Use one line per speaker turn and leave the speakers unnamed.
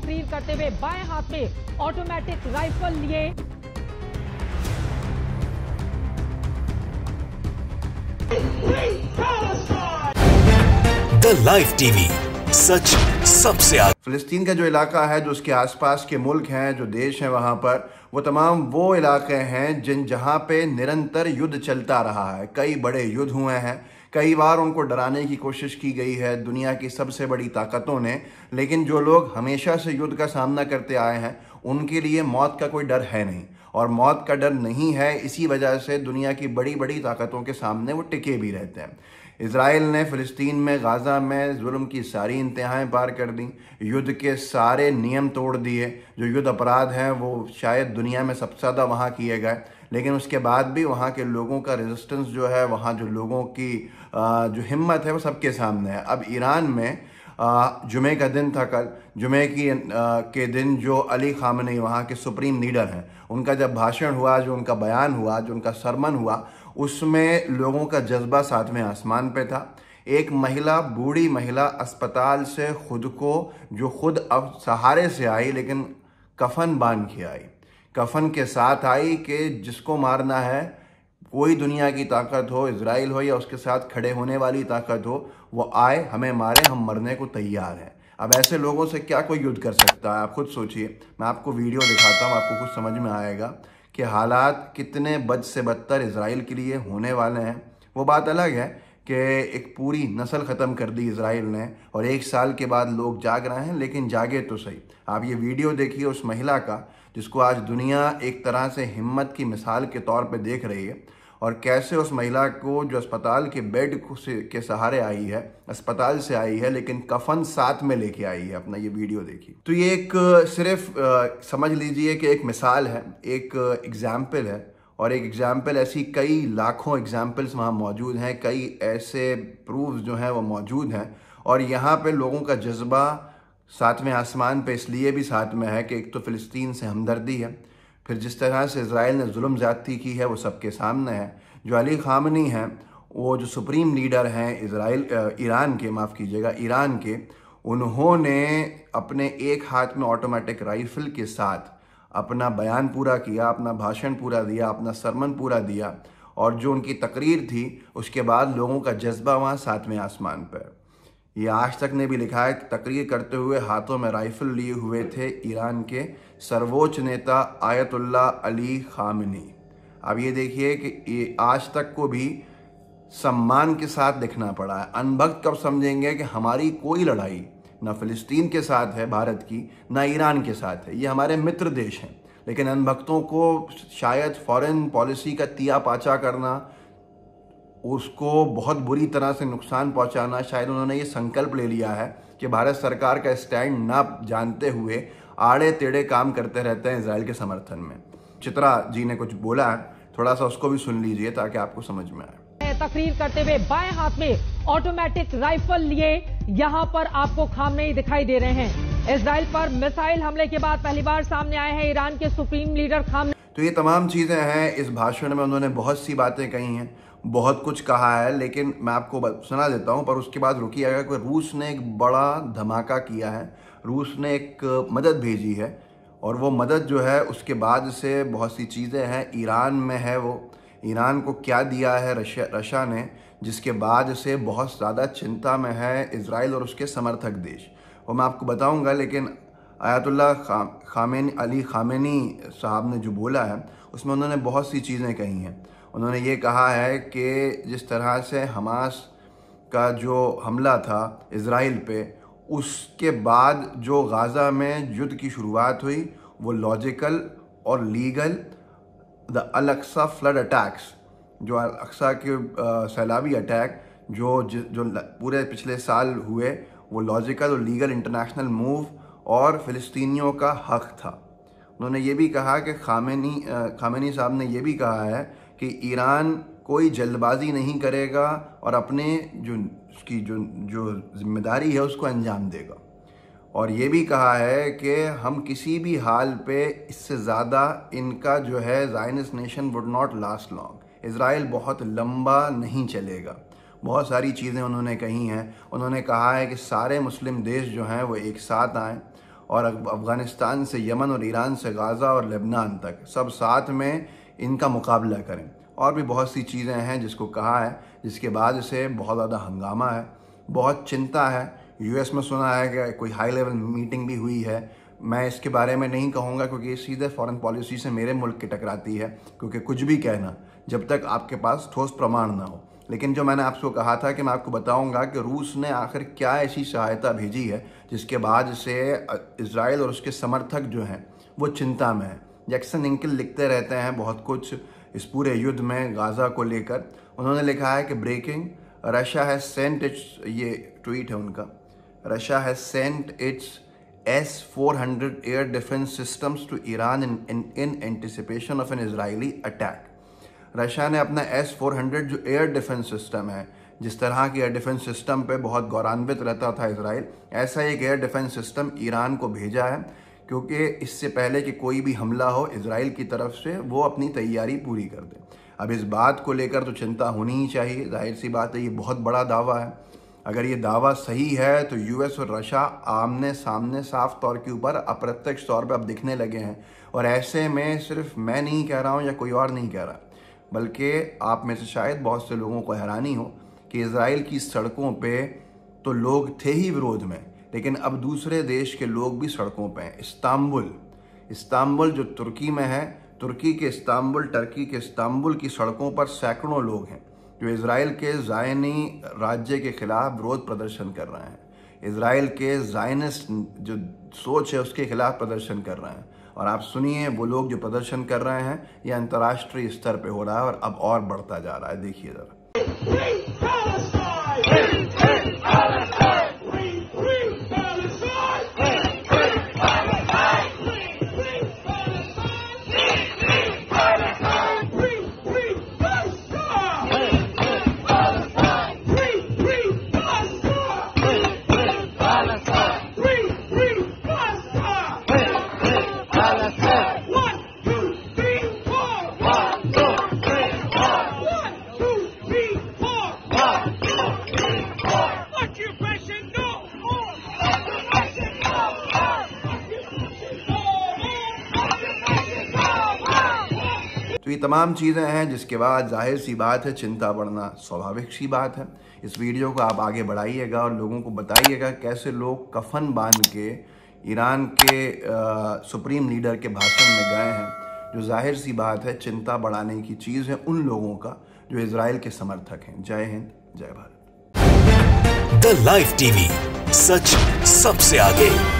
तकरीर करते हुए बाएं हाथ में ऑटोमेटिक राइफल लिए लाइव टीवी सच सबसे आगे फ़लस्तीन का जो इलाका है जो उसके आसपास के मुल्क हैं जो देश हैं वहां पर वो तमाम वो इलाके हैं जिन जहां पे निरंतर युद्ध चलता रहा है कई बड़े युद्ध हुए हैं कई बार उनको डराने की कोशिश की गई है दुनिया की सबसे बड़ी ताकतों ने लेकिन जो लोग हमेशा से युद्ध का सामना करते आए हैं उनके लिए मौत का कोई डर है नहीं और मौत का डर नहीं है इसी वजह से दुनिया की बड़ी बड़ी ताकतों के सामने वो टिके भी रहते हैं इसराइल ने फ़िलिस्तीन में गाज़ा में जुल्म की सारी इंतहाएं पार कर दी युद्ध के सारे नियम तोड़ दिए जो युद्ध अपराध हैं वो शायद दुनिया में सबसे ज़्यादा वहाँ किए गए लेकिन उसके बाद भी वहाँ के लोगों का रेजिस्टेंस जो है वहाँ जो लोगों की जो हिम्मत है वो सबके सामने है अब ईरान में जुमे का दिन था कल जुमे की के दिन जो अली खामनी वहाँ के सुप्रीम लीडर हैं उनका जब भाषण हुआ जो उनका बयान हुआ जो उनका सरमन हुआ उसमें लोगों का जज्बा सातवें आसमान पे था एक महिला बूढ़ी महिला अस्पताल से खुद को जो खुद अब सहारे से आई लेकिन कफन बांध के आई कफन के साथ आई कि जिसको मारना है कोई दुनिया की ताकत हो इसराइल हो या उसके साथ खड़े होने वाली ताकत हो वो आए हमें मारे हम मरने को तैयार हैं अब ऐसे लोगों से क्या कोई युद्ध कर सकता है आप खुद सोचिए मैं आपको वीडियो दिखाता हूँ आपको कुछ समझ में आएगा कि हालात कितने बद से बदतर इसराइल के लिए होने वाले हैं वो बात अलग है कि एक पूरी नस्ल ख़त्म कर दी इसराइल ने और एक साल के बाद लोग जाग रहे हैं लेकिन जागे तो सही आप ये वीडियो देखिए उस महिला का जिसको आज दुनिया एक तरह से हिम्मत की मिसाल के तौर पर देख रही है और कैसे उस महिला को जो अस्पताल के बेड से के सहारे आई है अस्पताल से आई है लेकिन कफन साथ में लेके आई है अपना ये वीडियो देखिए तो ये एक सिर्फ आ, समझ लीजिए कि एक मिसाल है एक एग्जाम्पल है और एक एग्जाम्पल ऐसी कई लाखों एग्जाम्पल्स वहाँ मौजूद हैं कई ऐसे प्रूफ जो हैं वो मौजूद हैं और यहाँ पर लोगों का जज्बा सातवें आसमान पे इसलिए भी साथ में है कि एक तो फ़िलिस्तीन से हमदर्दी है फिर जिस तरह से इसराइल ने जुल्म ज़्यादती की है वो सबके सामने है जो अली खामनी हैं वो जो सुप्रीम लीडर हैं इसराइल ईरान के माफ़ कीजिएगा ईरान के उन्होंने अपने एक हाथ में ऑटोमेटिक राइफल के साथ अपना बयान पूरा किया अपना भाषण पूरा दिया अपना सरमन पूरा दिया और जो उनकी तकरीर थी उसके बाद लोगों का जज्बा वहाँ सातवें आसमान पर ये आज तक ने भी लिखा है तकरीर करते हुए हाथों में राइफल लिए हुए थे ईरान के सर्वोच्च नेता आयतुल्ला अली खामिनी अब ये देखिए कि ये आज तक को भी सम्मान के साथ लिखना पड़ा है अनभक्त कब समझेंगे कि हमारी कोई लड़ाई ना फ़िलिस्तीन के साथ है भारत की ना ईरान के साथ है ये हमारे मित्र देश हैं लेकिन अनभक्तों को शायद फॉरेन पॉलिसी का तिया पाचा करना उसको बहुत बुरी तरह से नुकसान पहुंचाना शायद उन्होंने ये संकल्प ले लिया है कि भारत सरकार का स्टैंड ना जानते हुए आड़े टेढ़े काम करते रहते हैं इसराइल के समर्थन में चित्रा जी ने कुछ बोला है थोड़ा सा उसको भी सुन लीजिए ताकि आपको समझ में आए तकरीर करते हुए बाएं हाथ में ऑटोमेटिक राइफल लिए यहाँ पर आपको खाम ही दिखाई दे रहे हैं इसराइल पर मिसाइल हमले के बाद पहली बार सामने आए हैं ईरान के सुप्रीम लीडर खाम तो ये तमाम चीजें हैं इस भाषण में उन्होंने बहुत सी बातें कही हैं बहुत कुछ कहा है लेकिन मैं आपको सुना देता हूँ पर उसके बाद रुकिएगा कि रूस ने एक बड़ा धमाका किया है रूस ने एक मदद भेजी है और वो मदद जो है उसके बाद से बहुत सी चीज़ें हैं ईरान में है वो ईरान को क्या दिया है रशिया रशिया ने जिसके बाद से बहुत ज़्यादा चिंता में है इसराइल और उसके समर्थक देश वो मैं आपको बताऊंगा लेकिन आयतुल्ला खा खामेन अली खामेनी साहब ने जो बोला है उसमें उन्होंने बहुत सी चीज़ें कही हैं उन्होंने ये कहा है कि जिस तरह से हमास का जो हमला था इसराइल पे उसके बाद जो गाज़ा में युद्ध की शुरुआत हुई वो लॉजिकल और legal the Al Aqsa flood attacks जो अलक्सा के सैलाबी अटैक जो जो पूरे पिछले साल हुए वो लॉजिकल और लीगल इंटरनेशनल मूव और फ़िलिस्तीनियों का हक था उन्होंने ये भी कहा कि खामेनी खामेनी साहब ने ये भी कहा है कि ईरान कोई जल्दबाजी नहीं करेगा और अपने जो उसकी जो जो जिम्मेदारी है उसको अंजाम देगा और ये भी कहा है कि हम किसी भी हाल पे इससे ज़्यादा इनका जो है Zionist nation would not last long Israel बहुत लंबा नहीं चलेगा बहुत सारी चीज़ें उन्होंने कही हैं उन्होंने कहा है कि सारे मुस्लिम देश जो हैं वो एक साथ आएँ और अफ़गानिस्तान से यमन और ईरान से गाज़ा और लेबनान तक सब साथ में इनका मुकाबला करें और भी बहुत सी चीज़ें हैं जिसको कहा है जिसके बाद से बहुत ज़्यादा हंगामा है बहुत चिंता है यूएस में सुना है कि कोई हाई लेवल मीटिंग भी हुई है मैं इसके बारे में नहीं कहूँगा क्योंकि ये सीधे फॉरेन पॉलिसी से मेरे मुल्क की टकराती है क्योंकि कुछ भी कहना जब तक आपके पास ठोस प्रमाण ना हो लेकिन जो मैंने आपको कहा था कि मैं आपको बताऊंगा कि रूस ने आखिर क्या ऐसी सहायता भेजी है जिसके बाद से इसराइल और उसके समर्थक जो हैं वो चिंता में हैं जैक्सन इंकिल लिखते रहते हैं बहुत कुछ इस पूरे युद्ध में गाज़ा को लेकर उन्होंने लिखा है कि breaking Russia has sent its ये ट्वीट है उनका Russia has sent its S four hundred air defence systems to Iran in in anticipation of an Israeli attack Russia ने अपना एस फोर हंड्रेड जो एयर डिफेंस सिस्टम है जिस तरह की एयर डिफेंस सिस्टम पे बहुत गौरवान्वित रहता था इसराइल ऐसा एक एयर डिफेंस सिस्टम ईरान को भेजा है क्योंकि इससे पहले कि कोई भी हमला हो इसराइल की तरफ से वो अपनी तैयारी पूरी कर दे अब इस बात को लेकर तो चिंता होनी ही चाहिए जाहिर सी बात है ये बहुत बड़ा दावा है अगर ये दावा सही है तो यूएस और रशा आमने सामने साफ तौर के ऊपर अप्रत्यक्ष तौर पर अब दिखने लगे हैं और ऐसे में सिर्फ मैं नहीं कह रहा हूँ या कोई और नहीं कह रहा बल्कि आप में से शायद बहुत से लोगों को हैरानी हो कि इसराइल की सड़कों पर तो लोग थे ही विरोध में लेकिन अब दूसरे देश के लोग भी सड़कों पर हैं इस्तांबुल इस्तांबुल जो तुर्की में है तुर्की के इस्तांबुल टर्की के इस्तांबुल की सड़कों पर सैकड़ों लोग हैं जो इसराइल के जायनी राज्य के खिलाफ विरोध प्रदर्शन कर रहे हैं इसराइल के जायनिस्ट जो सोच है उसके खिलाफ प्रदर्शन कर रहे हैं और आप सुनिए वो लोग जो प्रदर्शन कर रहे हैं ये अंतर्राष्ट्रीय स्तर पे हो रहा है और अब और बढ़ता जा रहा है देखिए ज़रा तो ये तमाम चीज़ें हैं जिसके बाद जाहिर सी बात है चिंता बढ़ना स्वाभाविक सी बात है इस वीडियो को आप आगे बढ़ाइएगा और लोगों को बताइएगा कैसे लोग कफन बांध के ईरान के आ, सुप्रीम लीडर के भाषण में गए हैं जो जाहिर सी बात है चिंता बढ़ाने की चीज़ है उन लोगों का जो इसराइल के समर्थक हैं जय हिंद जय भारत द लाइफ टीवी सच सबसे आगे